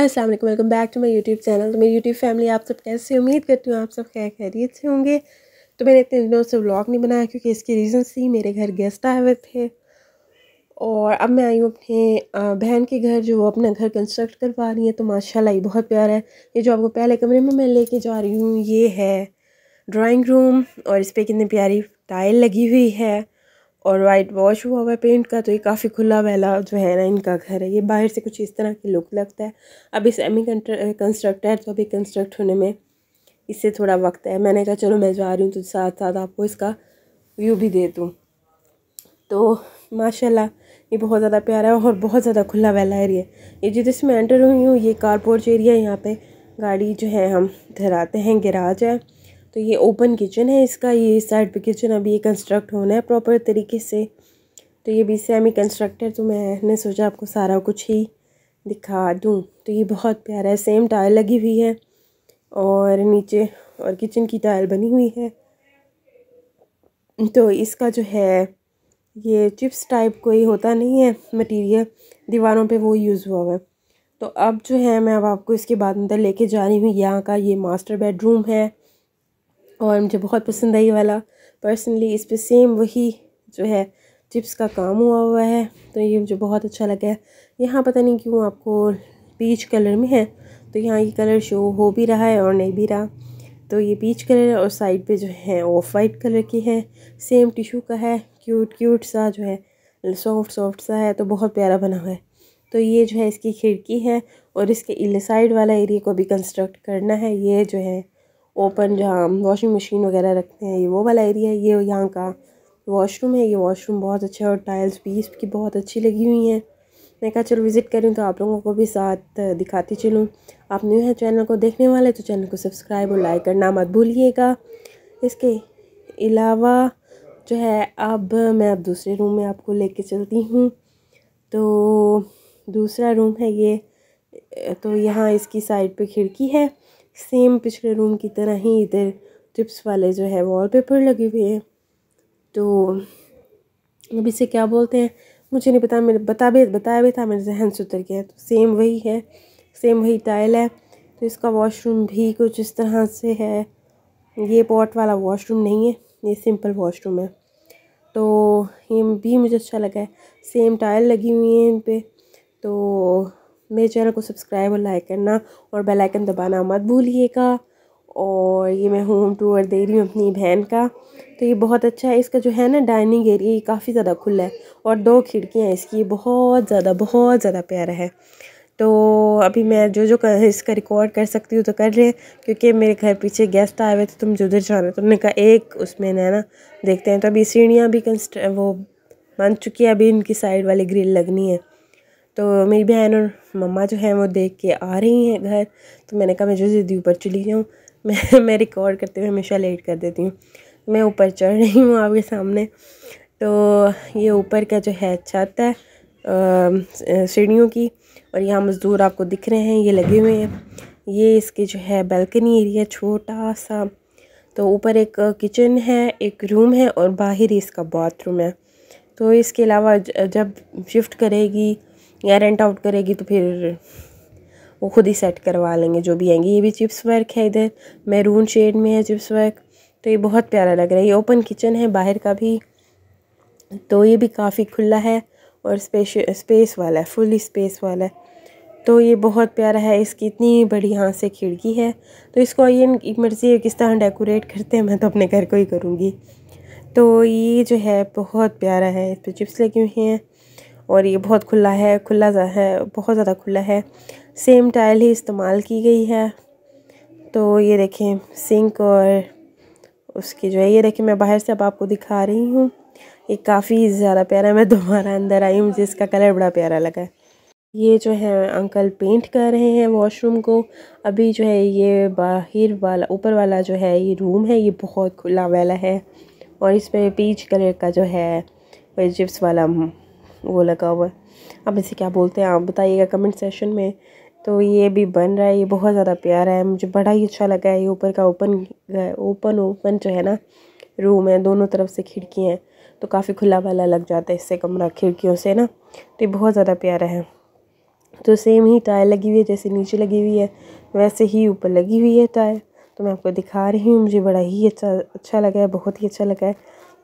अस्सलाम वालेकुम welcome back to my YouTube channel तो मेरी यूट्यूब फैमिली आप सब कैसे उम्मीद करती हूँ आप सब खैर खैरियत से होंगे तो मैंने इतने दिनों से व्लॉग नहीं बनाया क्योंकि इसकी रीज़न थी मेरे घर गेस्ट आए हुए थे और अब मैं आई हूँ अपने बहन के घर जो अपना घर कंस्ट्रक्ट करवा रही है तो माशाल्लाह ये बहुत प्यारा है ये जो आपको पहले कमरे में मैं लेके जा रही हूँ ये है ड्राइंग रूम और इस पर कितनी प्यारी टाइल लगी हुई है और वाइट वॉश हुआ हुआ है पेंट का तो ये काफ़ी खुला वाला जो है ना इनका घर है ये बाहर से कुछ इस तरह की लुक लगता है अभी सेमी कंस्ट्रक्ट है तो अभी कंस्ट्रक्ट होने में इससे थोड़ा वक्त है मैंने कहा चलो मैं जा रही हूँ तो साथ साथ आपको इसका व्यू भी दे दूँ तो माशाल्लाह ये बहुत ज़्यादा प्यारा है और बहुत ज़्यादा खुला वाला एरिया है ये जो मैं एंटर हुई हूँ ये कारपोर्च एरिया है यहाँ पर गाड़ी जो है हम धराते हैं गिराज है तो ये ओपन किचन है इसका ये इस साइड पे किचन अभी ये कंस्ट्रक्ट होना है प्रॉपर तरीके से तो ये भी सेमी कंस्ट्रक्ट है तो मैंने सोचा आपको सारा कुछ ही दिखा दूँ तो ये बहुत प्यारा है सेम टाइल लगी हुई है और नीचे और किचन की टाइल बनी हुई है तो इसका जो है ये चिप्स टाइप कोई होता नहीं है मटेरियल दीवारों पे वो यूज़ हुआ हुआ है तो अब जो है मैं अब आपको इसके बाद अंदर लेके जा रही हूँ यहाँ का ये मास्टर बेडरूम है और मुझे बहुत पसंद आई वाला पर्सनली इस पर सेम वही जो है चिप्स का काम हुआ हुआ है तो ये मुझे बहुत अच्छा लगा है यहाँ पता नहीं क्यों आपको पीच कलर में है तो यहाँ ये कलर शो हो भी रहा है और नहीं भी रहा तो ये पीच कलर और साइड पे जो है ऑफ वाइट कलर की है सेम टिशू का है क्यूट क्यूट सा जो है सॉफ्ट सॉफ्ट सा है तो बहुत प्यारा बना हुआ है तो ये जो है इसकी खिड़की है और इसके साइड वाला एरिया को भी कंस्ट्रक्ट करना है ये जो है ओपन जहाँ वॉशिंग मशीन वगैरह रखते हैं ये वो वाला एरिया है ये यहाँ का वॉशरूम है ये वॉशरूम बहुत अच्छा है और टाइल्स भी इसकी बहुत अच्छी लगी हुई हैं मैं कहा चलो विज़िट करूँ तो आप लोगों को भी साथ दिखाती चलूँ आप न्यू है चैनल को देखने वाले तो चैनल को सब्सक्राइब और लाइक करना मत भूलिएगा इसके अलावा जो है अब मैं अब दूसरे रूम में आपको लेके चलती हूँ तो दूसरा रूम है ये तो यहाँ इसकी साइड पे खिड़की है सेम पिछले रूम की तरह ही इधर टिप्स वाले जो है वॉलपेपर लगे हुए हैं तो अब इसे क्या बोलते हैं मुझे नहीं पता मेरे बता भी बताया भी था मेरे जहन से उतर गया तो सेम वही है सेम वही टाइल है तो इसका वॉशरूम भी कुछ इस तरह से है ये पॉट वाला वॉशरूम नहीं है ये सिंपल वॉशरूम है तो ये भी मुझे अच्छा लगा है सेम टाइल लगी हुई है इन पर तो मेरे चैनल को सब्सक्राइब और लाइक करना और बेल आइकन दबाना मत भूलिएगा और ये मैं होम टूर दे रही हूँ अपनी बहन का तो ये बहुत अच्छा है इसका जो है ना डाइनिंग एरिया ये काफ़ी ज़्यादा खुला है और दो खिड़कियाँ हैं इसकी बहुत ज़्यादा बहुत ज़्यादा प्यारा है तो अभी मैं जो जो कर, इसका रिकॉर्ड कर सकती हूँ तो कर रहे क्योंकि मेरे घर पीछे गेस्ट आए हुए थे तुम जो उधर जाना तुमने तो कहा एक उसमें ना ना देखते हैं तो अभी सीढ़ियाँ भी कंस्ट वो बन चुकी है अभी इनकी साइड वाली ग्रिल लगनी है तो मेरी बहन और मम्मा जो हैं वो देख के आ रही हैं घर तो मैंने कहा मैं जो जल्दी ऊपर चली जाऊँ मैं मैं रिकॉर्ड करते हुए हमेशा लेट कर देती हूँ मैं ऊपर चढ़ रही हूँ आपके सामने तो ये ऊपर का जो है छत है सीढ़ियों की और यहाँ मज़दूर आपको दिख रहे हैं ये लगे हुए हैं ये इसके जो है बैल्कनी एरिया छोटा सा तो ऊपर एक किचन है एक रूम है और बाहर ही इसका बाथरूम है तो इसके अलावा जब शिफ्ट करेगी या रेंट आउट करेगी तो फिर वो खुद ही सेट करवा लेंगे जो भी आएंगे ये भी चिप्स वर्क है इधर मैरून शेड में है चिप्स वर्क तो ये बहुत प्यारा लग रहा है ये ओपन किचन है बाहर का भी तो ये भी काफ़ी खुला है और स्पेश स्पेस वाला है फुली स्पेस वाला है तो ये बहुत प्यारा है इसकी इतनी बड़ी यहाँ से खिड़की है तो इसको ये मर्ज़ी है किस तरह डेकोरेट करते हैं मैं तो अपने घर को ही करूँगी तो ये जो है बहुत प्यारा है इस पर चिप्स लगी हुई हैं और ये बहुत खुला है खुला है बहुत ज़्यादा खुला है सेम टाइल ही इस्तेमाल की गई है तो ये देखें सिंक और उसकी जो है ये देखें मैं बाहर से अब आपको दिखा रही हूँ ये काफ़ी ज़्यादा प्यारा मैं दोबारा अंदर आई हूँ मुझे इसका कलर बड़ा प्यारा लगा ये जो है अंकल पेंट कर रहे हैं वॉशरूम को अभी जो है ये बाहर वाला ऊपर वाला जो है ये रूम है ये बहुत खुला वाला है और इस पर पीच कलर का जो है जिप्स वाला वो लगा हुआ है अब इसे क्या बोलते हैं आप बताइएगा कमेंट सेशन में तो ये भी बन रहा है ये बहुत ज़्यादा प्यारा है मुझे बड़ा ही अच्छा लगा है ये ऊपर का ओपन ओपन ओपन जो है ना रूम है दोनों तरफ से खिड़की हैं तो काफ़ी खुला वाला लग जाता है इससे कमरा खिड़कियों से ना तो ये बहुत ज़्यादा प्यारा है तो सेम ही टायर लगी हुई है जैसे नीचे लगी हुई है वैसे ही ऊपर लगी हुई है टायर तो मैं आपको दिखा रही हूँ मुझे बड़ा ही अच्छा अच्छा लगा है बहुत ही अच्छा लगा है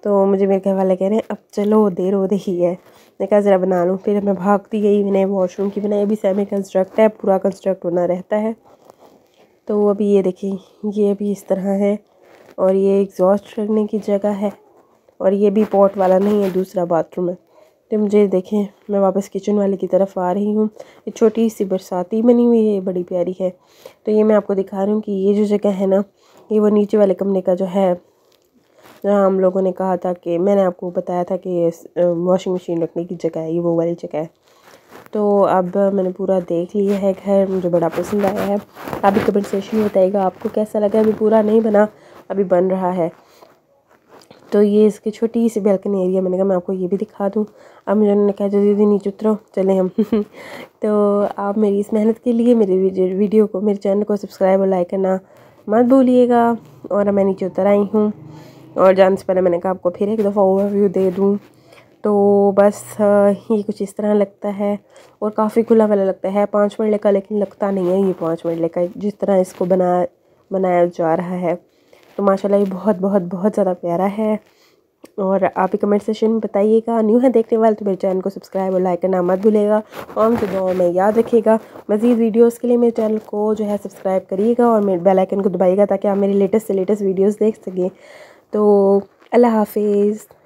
तो मुझे मेरे घर वाले कह रहे हैं अब चलो देर हो रही है मैं कहा ज़रा बना लूँ फिर मैं भागती गई मैंने वॉशरूम की बनाई अभी सेमी कंस्ट्रक्ट है पूरा कंस्ट्रक्ट होना रहता है तो अभी ये देखें ये अभी इस तरह है और ये एग्जॉस्ट रखने की जगह है और ये भी पॉट वाला नहीं है दूसरा बाथरूम है तो मुझे देखें मैं वापस किचन वाले की तरफ आ रही हूँ ये छोटी सी बरसाती बनी हुई है बड़ी प्यारी है तो ये मैं आपको दिखा रही हूँ कि ये जो जगह है ना ये वो नीचे वाले कमरे का जो है जहाँ तो हम लोगों ने कहा था कि मैंने आपको बताया था कि ये वॉशिंग मशीन रखने की जगह है ये वो वाली जगह है तो अब मैंने पूरा देख लिया है घर मुझे बड़ा पसंद आया है अभी भी कमेंट बताइएगा आपको कैसा लगा अभी पूरा नहीं बना अभी बन रहा है तो ये इसकी छोटी सी बैल्कनी एरिया मैंने कहा मैं आपको ये भी दिखा दूँ अब मुझे उन्होंने कहा जो दीदी नीचे उतरो चले हम तो आप मेरी इस मेहनत के लिए मेरे वीडियो को मेरे चैनल को सब्सक्राइब और लाइक करना मत भूलिएगा और मैं नीचे उतर आई हूँ और जान से पहले मैंने कहा आपको फिर एक दफ़ा ओवरव्यू दे दूँ तो बस ये कुछ इस तरह लगता है और काफ़ी खुला वाला लगता है पाँच मरले का लेकिन लगता नहीं है ये पाँच मरले का जिस तरह इसको बना बनाया जा रहा है तो माशाल्लाह ये बहुत बहुत बहुत ज़्यादा प्यारा है और आप ही कमेंट सेशन में बताइएगा न्यू है देखने वाले तो मेरे चैनल को सब्सक्राइब और लाइक करना मत भूलेगा और मुझे दुआओं में याद रखिएगा मज़ीद वीडियोस के लिए मेरे चैनल को जो है सब्सक्राइब करिएगा और मेरे बेल आइकन को दबाइएगा ताकि आप मेरी लेटेस्ट से लेटेस्ट वीडियोस देख सकें तो अल्लाह हाफिज़